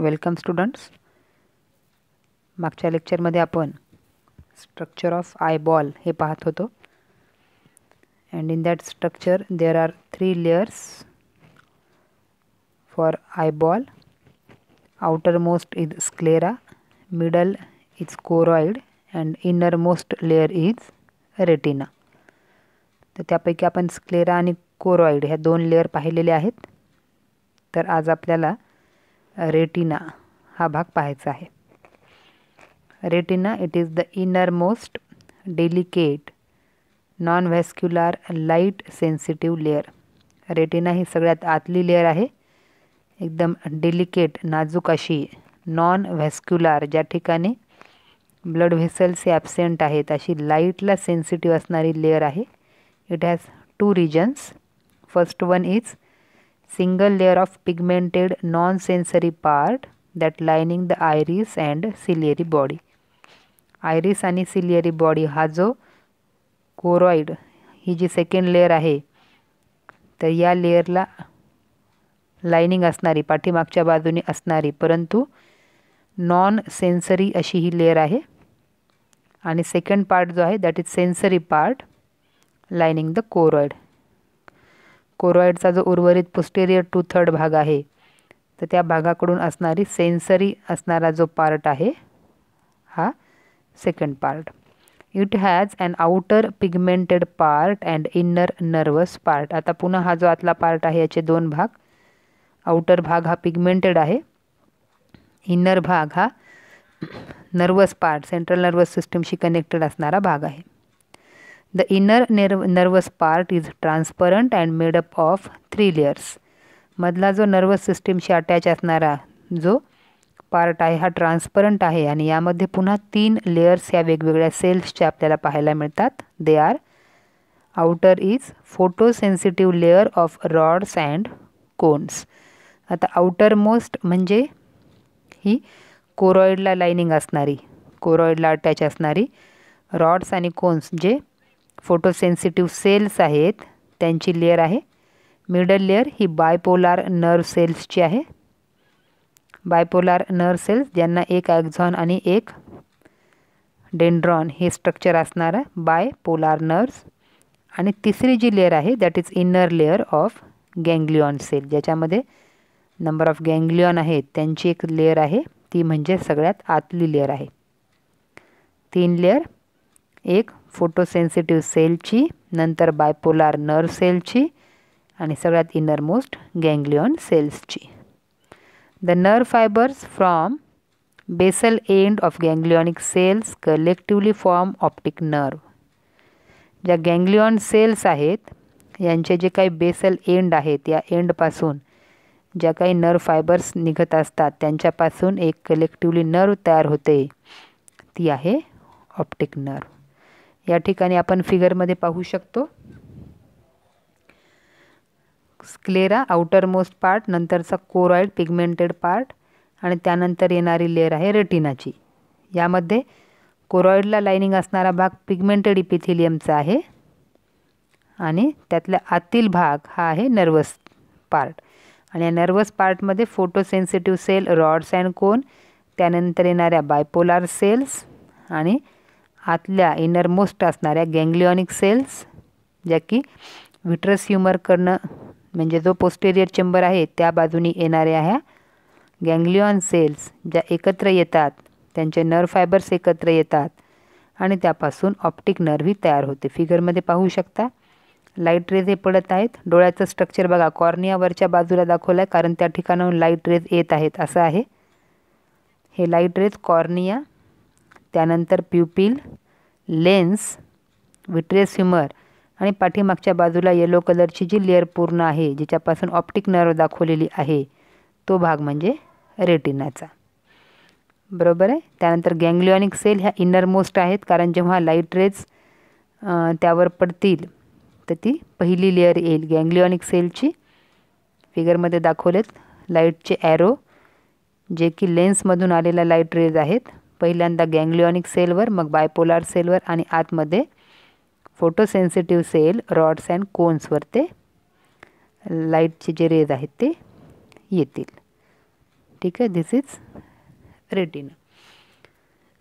welcome students मागच्या लेक्चरमध्ये आपण स्ट्रक्चर ऑफ आय बॉल हे पाहत होतो and in that structure there are three layers for eye ball outer most is sclera middle is choroid and inner most layer is retina तर त्यापैकी आपण sclera आणि कोरॉइड ह्या दोन लेअर पाहिलेल्या आहेत तर आज आपल्याला रेटिना हा भाग पाहायचा आहे retina it is the inner most delicate non vascular light sensitive layer retina ही सगळ्यात आतली लेअर आहे एकदम डेलिकेट नाजूक अशी नॉन व्हॅस्क्युलर ज्या ठिकाणी ब्लड व्हेसल्स हे ॲबसेंट आहेत अशी लाईटला सेन्सिटिव्ह असणारी लेअर आहे it has two regions first one is single layer of pigmented non sensory part that lining the iris and ciliary body iris आणि सिलियरी बॉडी हा जो कोरॉइड ही जी सेकंड लेअर आहे तर या लेअरला लायनिंग असणारी पाठीमागच्या बाजूने असणारी परंतु नॉन सेन्सरी अशी ही लेअर आहे आणि सेकंड पार्ट जो आहे that is sensory part lining the choroid कोरॉइडचा जो उर्वरित पुस्टेरियर टू थर्ड भाग आहे तर त्या भागाकडून असणारी सेन्सरी असणारा जो पार्ट आहे हा second part it has and outer pigmented part and inner nervous part आता पुन्हा हा जो आतला पार्ट आहे याचे दोन भाग आउटर भाग हा पिगमेंटेड आहे इनर भाग हा नर्वस पार्ट सेंट्रल नर्वस सिस्टमशी कनेक्टेड असणारा भाग आहे the inner nerve nervous part is transparent and made up of three layers मधला जो नर्वस सिस्टीमशी अटॅच असणारा जो पार्ट आहे हा ट्रान्सपरंट आहे आणि यामध्ये पुन्हा तीन लेयर्स या वेगवेगळ्या सेल्सच्या आपल्याला पाहायला मिळतात they are outer is photo sensitive layer of rods and cones आता आउटर मोस्ट म्हणजे ही कोरॉइडला लाइनिंग असणारी कोरॉइडला अटॅच असणारी रॉड्स आणि कोन्स जे फोटोसेन्सिटिव्ह सेल्स आहेत त्यांची लेअर आहे मिडल लेअर ही बायपोलार नर्व सेल्सची आहे बायपोलार नर्व सेल्स ज्यांना एक ॲक्झॉन आणि एक डेंड्रॉन हे स्ट्रक्चर बाय पोलार नर्व्स आणि तिसरी जी लेअर आहे that is inner layer of ganglion cell ज्याच्यामध्ये नंबर ऑफ गँग्लिऑन आहेत त्यांची एक लेअर आहे ती म्हणजे सगळ्यात आतली लेअर आहे तीन लेअर एक फोटोसेन्सिटिव्ह सेलची नंतर बायपोलार नर्व सेलची आणि सगळ्यात इनरमोस्ट गँग्लियॉन सेल्सची the nerve fibres from basal end of ganglionic cells collectively form optic nerve ज्या गँग्लियॉन सेल्स आहेत यांचे जे काही बेसल एंड आहेत या एंडपासून ज्या काही नर्व फायबर्स निघत असतात त्यांच्यापासून एक कलेक्टिवली नर्व तयार होते ती आहे ऑप्टिक नर्व या ठिकाणी आपण फिगरमध्ये पाहू शकतो स्क्लेरा आउटर मोस्ट पार्ट नंतरचा कोरॉइड पिगमेंटेड पार्ट आणि त्यानंतर येणारी लेअर आहे रेटिनाची यामध्ये कोरॉइडला लाइनिंग असणारा भाग पिगमेंटेड इपिथिलियमचा आहे आणि त्यातला आतील भाग हा आहे नर्वस पार्ट आणि या नर्वस पार्टमध्ये sensitive cell rods and cone त्यानंतर येणाऱ्या बायपोलार सेल्स आणि आतल्या इनरमोस्ट असणाऱ्या गँग्लिऑनिक सेल्स ज्या की व्हिट्रस करणं म्हणजे जो पोस्टेरियर चेंबर आहे त्या बाजूनी येणाऱ्या ह्या गँग्लिऑन सेल्स ज्या एकत्र येतात त्यांचे नर्व फायबर्स एकत्र येतात आणि त्यापासून ऑप्टिक नर्व्ही तयार होते फिगरमध्ये पाहू शकता लाईट रेज हे पडत आहेत डोळ्याचं स्ट्रक्चर बघा कॉर्नियावरच्या बाजूला दाखवलं आहे कारण त्या ठिकाणाहून लाईट रेज येत आहेत असं आहे हे लाईट रेज कॉर्निया त्यानंतर प्युपिल लेन्स विट्रेस ह्युमर आणि पाठीमागच्या बाजूला येलो कलरची जी लेअर पूर्ण आहे ज्याच्यापासून ऑप्टिक नर्व दाखवलेली आहे तो भाग म्हणजे रेटिनाचा बरोबर आहे त्यानंतर गँग्लिओनिक सेल ह्या इनर मोस्ट आहेत कारण जेव्हा लाईट रेज त्यावर पडतील तर ती पहिली लेअर येईल गँग्लिओनिक सेलची फिगरमध्ये दाखवलेत लाईटचे ॲरो जे की लेन्समधून आलेल्या लाईट रेज आहेत पहिल्यांदा गँग्लिओनिक सेलवर मग बायपोलार सेलवर आणि आतमध्ये फोटोसेन्सिटिव्ह सेल रॉड्स अँड कोन्सवर ते लाईटचे जे रेज आहेत ते येतील ठीक आहे दिस इज रेटिना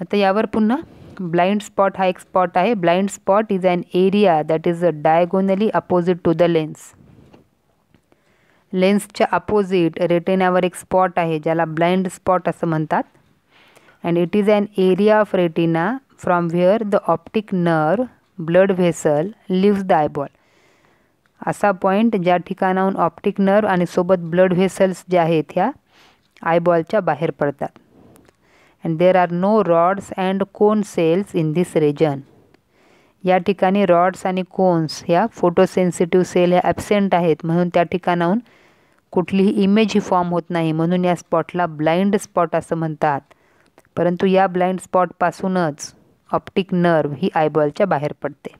आता यावर पुन्हा ब्लाइंड स्पॉट हा एक स्पॉट आहे blind spot is an area that is a diagonally opposite to the lens लेन्सच्या अपोजिट रेटिनावर एक स्पॉट आहे ज्याला ब्लाइंड स्पॉट असं म्हणतात and it is an area of retina from where the optic nerve blood vessel leaves the eyeball असा point ज्या ठिकाणाहून ऑप्टिक नर्व आणि सोबत ब्लड व्हेसल्स ज्या आहेत ह्या आयबॉलच्या बाहेर पडतात and there are no rods and cone cells in this region या ठिकाणी रॉड्स आणि कोन्स ह्या फोटोसेन्सिटिव्ह सेल ह्या ॲबसेंट आहेत म्हणून त्या ठिकाणाहून कुठलीही इमेज ही फॉर्म होत नाही म्हणून या स्पॉटला ब्लाइंड स्पॉट असं म्हणतात परंतु या ब्लाइंड स्पॉटपासूनच ऑप्टिक नर्व ही आयबॉलच्या बाहेर पडते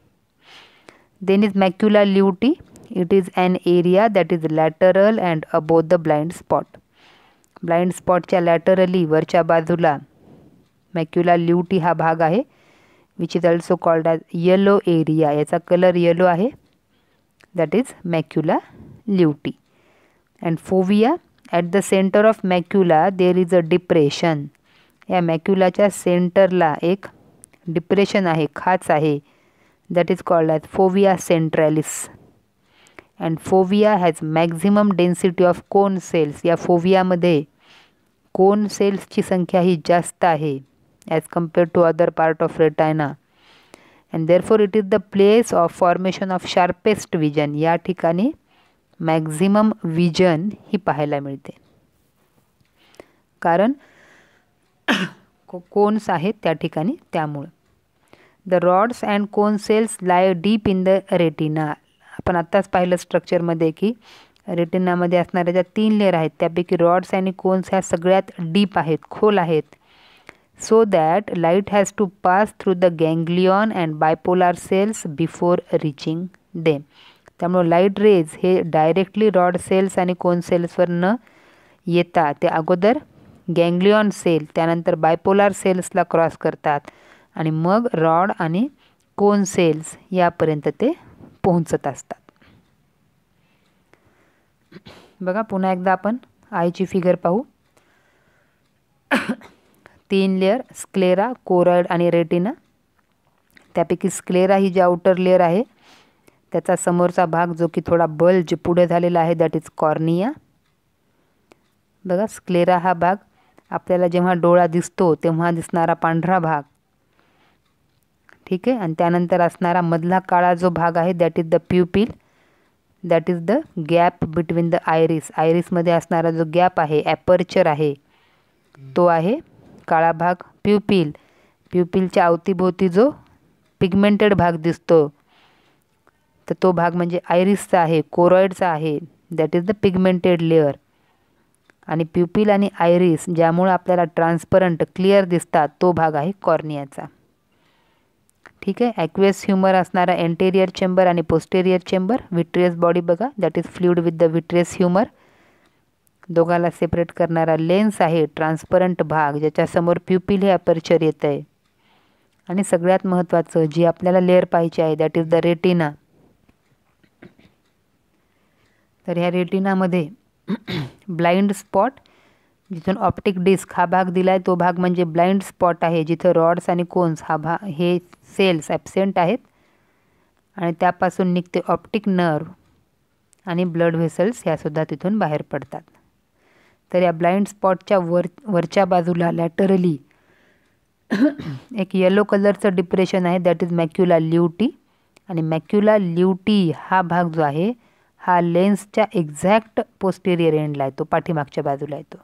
then is macula lutea it is an area that is lateral and above the blind spot blind स्पॉटच्या लॅटरली वरच्या बाजूला मॅक्युला ल्युटी हा भाग आहे which is also called as yellow area याचा कलर येलो आहे that is macula lutea and fovea at the centre of macula there is a depression या मॅक्युलाच्या सेंटरला एक डिप्रेशन आहे खाच आहे that is called as fovea centralis and fovea has maximum density of cone cells या फोवियामध्ये कोन सेल्सची संख्या ही जास्त आहे as compared to other part of retina and therefore it is the place of formation of sharpest vision या ठिकाणी maximum vision ही पाहायला मिळते कारण कोन्स आहेत त्या ठिकाणी त्यामुळं the rods and cone cells lie deep in the retina आपण आत्ताच पाहिलं स्ट्रक्चरमध्ये की रेटिनामध्ये असणाऱ्या ज्या तीन लेअर आहेत त्यापैकी रॉड्स आणि कोन्स ह्या सगळ्यात डीप आहेत खोल आहेत so that light has to pass through the ganglion and bipolar cells before reaching them त्यामुळं लाईट रेज हे डायरेक्टली रॉड सेल्स आणि कोन सेल्सवर न येता ते अगोदर गँग्लिओन सेल त्यानंतर बायपोलार सेल्सला क्रॉस करतात आणि मग रॉड आणि कोन सेल्स यापर्यंत ते पोहोचत असतात बघा पुन्हा एकदा आपण आईची फिगर पाहू तीन लेअर स्क्लेरा कोरॉइड आणि रेटिना त्यापैकी स्क्लेरा ही जी आउटर लेअर आहे त्याचा समोरचा भाग जो की थोडा बल्ज पुढे झालेला आहे दॅट इज कॉर्निया बघा स्क्लेरा हा भाग आपल्याला जेव्हा डोळा दिसतो तेव्हा दिसणारा पांढरा भाग ठीक आहे आणि त्यानंतर असणारा मधला काळा जो भाग आहे that is the pupil that is the gap between the iris आयरिसमध्ये असणारा जो गॅप आहे ॲपर्चर आहे तो आहे काळा भाग प्युपिल प्युपिलच्या अवतीभोवती जो पिगमेंटेड भाग दिसतो तर तो भाग म्हणजे आयरिसचा आहे कोरॉइडचा आहे that is the pigmented layer आणि प्युपिल आणि आयरिस ज्यामुळं आपल्याला ट्रान्सपरंट क्लिअर दिसतात तो भाग आहे कॉर्नियाचा ठीक आहे ॲक्वेस ह्युमर असणारा एंटेरियर चेंबर आणि पोस्टेरियर चेंबर विट्रियस बॉडी बघा that is fluid with the vitreous humour दोघाला सेपरेट करणारा लेन्स आहे ट्रान्सपरंट भाग ज्याच्यासमोर प्युपिल हे अपर्चर येत आहे आणि सगळ्यात महत्त्वाचं जी आपल्याला लेअर पाहिजे आहे दॅट इज द रेटिना तर ह्या रेटिनामध्ये ब्लाइंड स्पॉट जिथून ऑप्टिक डिस्क हा भाग दिला आहे तो भाग म्हणजे ब्लाइंड स्पॉट आहे जिथे रॉड्स आणि कोन्स हा भा हे सेल्स ॲबसेंट आहेत आणि त्यापासून निघते ऑप्टिक नर्व आणि ब्लड व्हेसल्स ह्यासुद्धा तिथून बाहेर पडतात तर या ब्लाइंड स्पॉटच्या वर वरच्या बाजूला लॅटरली एक येलो कलरचं डिप्रेशन आहे दॅट इज मॅक्युला ल्युटी आणि मॅक्युला ल्युटी हा भाग जो आहे हा लेन्सच्या एक्झॅक्ट पोस्टेरियर एंडला येतो पाठीमागच्या बाजूला येतो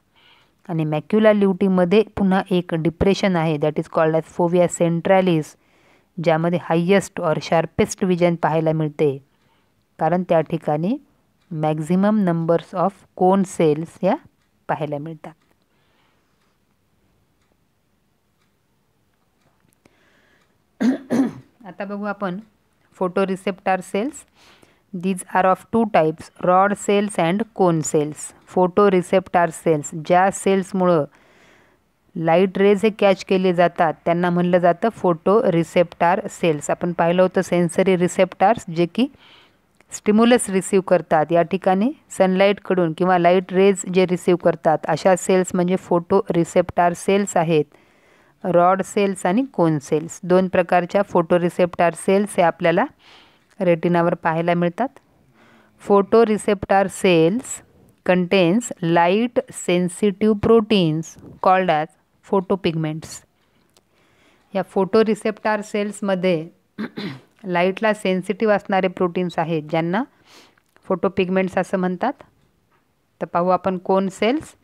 आणि मॅक्युला ल्युटीमध्ये पुन्हा एक डिप्रेशन आहे that is called as fovea centralis ज्यामध्ये हायेस्ट और शार्पेस्ट विजन पाहायला मिळते कारण त्या ठिकाणी maximum numbers of cone cells या पाहायला मिळतात आता बघू आपण photo receptor cells these are of two rod rod cells cone cone cells photo receptor cells ज्या सेल्समुळं लाईट रेज हे कॅच केले जातात त्यांना म्हणलं जातं फोटो रिसेप्टार सेल्स आपण पाहिलं होतं सेन्सरी रिसेप्टार्स जे की स्टिम्युलस रिसीव करतात या ठिकाणी सनलाईटकडून किंवा लाईट रेज जे रिसीव करतात अशा सेल्स म्हणजे फोटो रिसेप्टार सेल्स आहेत रॉड सेल्स आणि कोन सेल्स दोन प्रकारच्या फोटो रिसेप्टार सेल्स हे आपल्याला रेटिनावर पाहायला मिळतात photo receptor cells contains light sensitive proteins called as photo pigments या फोटो रिसेप्टार सेल्समध्ये लाईटला सेन्सिटिव्ह असणारे प्रोटीन्स आहेत ज्यांना फोटो पिगमेंट्स असं म्हणतात तर पाहू आपण कोण cells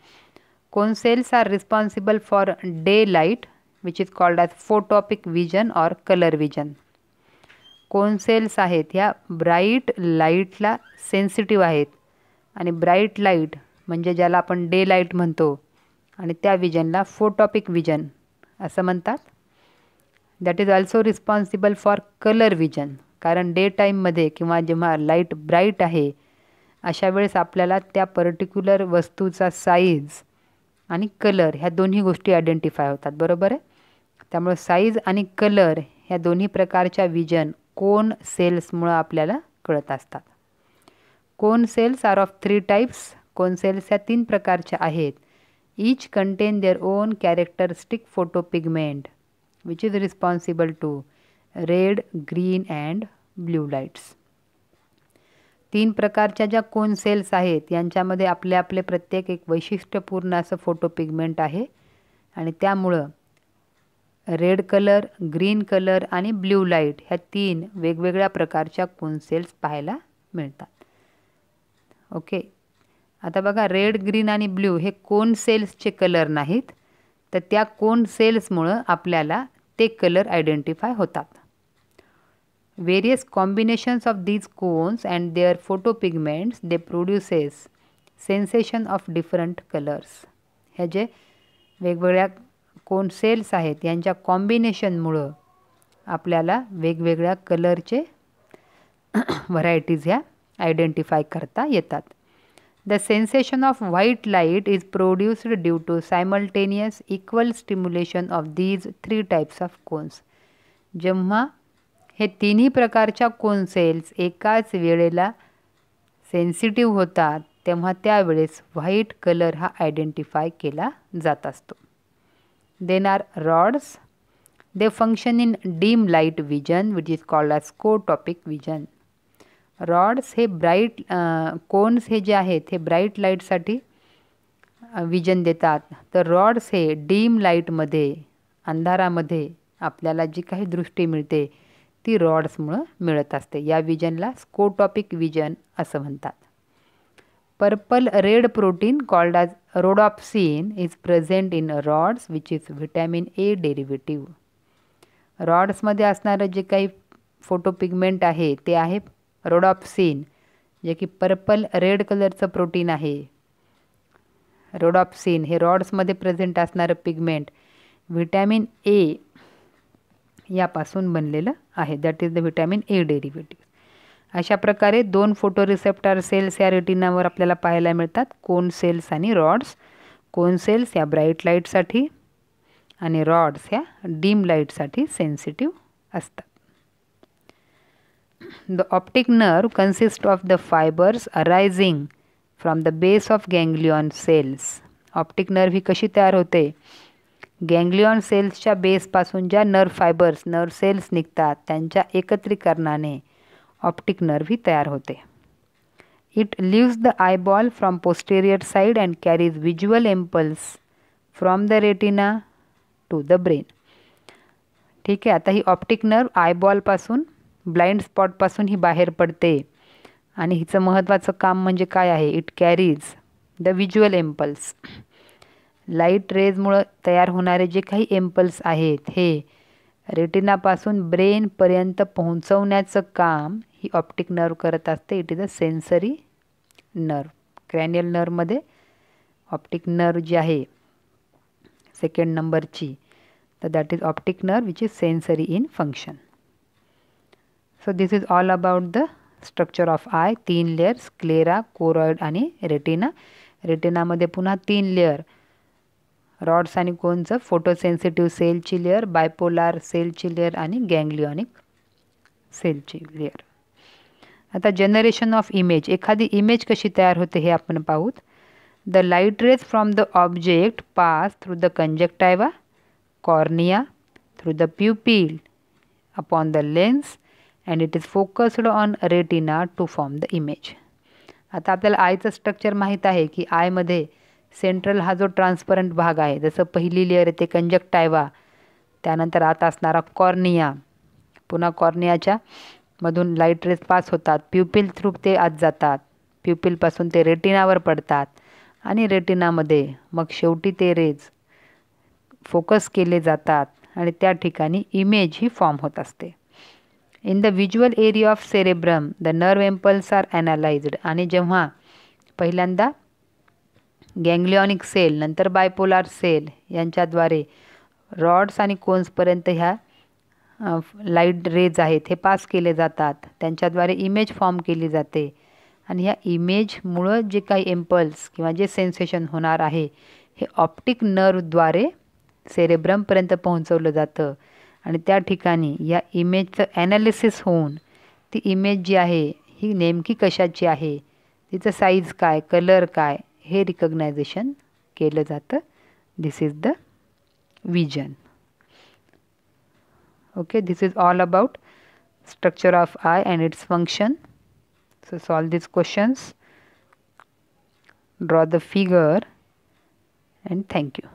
cone cells are responsible for day light which is called as photopic vision or colour vision कोण सेल्स आहेत ह्या ब्राईट लाईटला सेन्सिटिव्ह आहेत आणि ब्राईट लाईट म्हणजे ज्याला आपण डे लाईट म्हणतो आणि त्या विजनला फोटॉपिक विजन असं म्हणतात that is also responsible for colour vision कारण डे टाईममध्ये किंवा जेव्हा लाईट ब्राईट आहे अशा वेळेस आपल्याला त्या पर्टिक्युलर वस्तूचा साईज आणि कलर ह्या दोन्ही गोष्टी आयडेंटिफाय होतात बरोबर आहे त्यामुळे साईज आणि कलर ह्या दोन्ही प्रकारच्या विजन कोन सेल्समुळं आपल्याला कळत असतात cone cells are of three types cone cells या तीन प्रकारच्या आहेत contain their own characteristic photo pigment which is responsible to red green and blue lights तीन प्रकारच्या ज्या कोन सेल्स आहेत यांच्यामध्ये आपले आपले प्रत्येक एक वैशिष्ट्यपूर्ण असं फोटो पिगमेंट आहे आणि त्यामुळं रेड कलर ग्रीन कलर आणि ब्ल्यू लाईट ह्या तीन वेगवेगळ्या प्रकारच्या कोन सेल्स पाहायला मिळतात ओके आता बघा रेड ग्रीन आणि ब्ल्यू हे कोन सेल्सचे कलर नाहीत तर त्या कोन सेल्समुळं आपल्याला ते कलर आयडेंटिफाय होतात various combinations of these cones and their photo pigments they produces sensation of different colours हे जे वेगवेगळ्या कोण सेल्स आहेत यांच्या कॉम्बिनेशनमुळं आपल्याला वेगवेगळ्या कलरचे व्हरायटीज ह्या आयडेंटिफाय करता येतात the sensation of white light is produced due to simultaneous equal stimulation of these three types of cones जेव्हा हे तिन्ही प्रकारच्या कोन सेल्स एकाच वेळेला सेन्सिटिव्ह होतात तेव्हा त्यावेळेस व्हाईट कलर हा आयडेंटिफाय केला जात असतो Then rods they They in dim light vision vision इज is called as vision rods हे ब्राईट कोन्स हे जे आहेत हे ब्राईट लाईटसाठी विजन देतात तर रॉड्स हे डीम लाईटमध्ये अंधारामध्ये आपल्याला जी काही दृष्टी मिळते ती रॉड्समुळं मिळत असते या विजनला स्कोटॉपिक विजन असं म्हणतात purple red protein called as rhodopsin is present in rods which is vitamin A derivative रॉड्समध्ये असणारं जे काही फोटो पिगमेंट आहे ते आहे रोडॉप्सिन जे की पर्पल रेड कलरचं प्रोटीन आहे रोडॉप्सिन हे रॉड्समध्ये प्रेझेंट असणारं पिगमेंट व्हिटॅमिन ए यापासून बनलेलं आहे that is the vitamin A derivative अशा प्रकारे दोन फोटो रिसेप्टर सेल्स या रेटिनावर आपल्याला पाहायला मिळतात कोन सेल्स आणि रॉड्स कोन सेल्स या ब्राईट लाईटसाठी आणि रॉड्स ह्या डीम लाईटसाठी सेन्सिटिव्ह असतात the optic nerve consist of the fibres arising from the base of ganglion cells optic nerve ही कशी तयार होते गँग्लियॉन सेल्सच्या बेसपासून ज्या नर्व फायबर्स नर्व सेल्स निघतात त्यांच्या एकत्रीकरणाने ऑप्टिक नर्व ही तयार होते it leaves the eyeball from posterior side and carries visual impulse from the retina to the brain ठीक आहे आता ही ऑप्टिक नर्व आयबॉलपासून ब्लाइंड स्पॉटपासून ही बाहेर पडते आणि हिचं महत्त्वाचं काम म्हणजे काय आहे it carries the visual impulse light रेजमुळं तयार होणारे जे काही एम्पल्स आहेत हे रेटिनापासून ब्रेनपर्यंत पोहोचवण्याचं काम ही ऑप्टिक नर्व करत असते it is a sensory nerve cranial नर्वमध्ये ऑप्टिक नर्व जी आहे सेकंड नंबरची तर that is optic nerve which is sensory in function so this is all about the structure of eye तीन लेअर्स क्लेरा कोरॉइड आणि retina रेटिनामध्ये पुन्हा तीन लेअर रॉड्स आणि कोनचं फोटोसेन्सिटिव्ह सेलची लेअर बायपोलार सेलची लेअर आणि गँग्लिओनिक सेलची लेअर आता जनरेशन ऑफ इमेज एखादी इमेज कशी तयार होते हे आपण पाहूत the light rays from the object pass through the conjunctiva cornea through the pupil upon the lens and it is focused on retina to form the image आता आपल्याला आयचं structure माहीत आहे की आयमध्ये सेंट्रल हा जो ट्रान्सपरंट भाग आहे जसं पहिली लेअर येते कंजक्टायवा त्यानंतर आता असणारा कॉर्निया पुन्हा कॉर्नियाच्या मधून लाईट रेस पास होतात प्युपिल थ्रू ते आत जातात प्युपिलपासून ते रेटिनावर पडतात आणि रेटिनामध्ये मग शेवटी ते रेज फोकस केले जातात आणि त्या ठिकाणी इमेज ही फॉर्म होत असते in the visual area of cerebrum the nerve impulses are analysed आणि जेव्हा पहिल्यांदा गँग्लिऑनिक सेल नंतर बायपोलार सेल यांच्याद्वारे रॉड्स आणि कोन्सपर्यंत ह्या लाईट रेज आहेत हे पास केले जातात त्यांच्याद्वारे इमेज फॉर्म केली जाते आणि ह्या इमेजमुळं जे काही एम्पल्स किंवा जे सेन्सेशन होणार आहे हे ऑप्टिक नर्वद्वारे सेरेब्रमपर्यंत पोहोचवलं जातं आणि त्या ठिकाणी या इमेजचं ॲनालिसिस होऊन ती इमेज जी आहे ही नेमकी कशाची आहे तिचं साईज काय कलर काय हे रिकग्नायझेशन केलं जातं this is the vision okay this is all about structure of i and its function so solve these questions draw the figure and thank you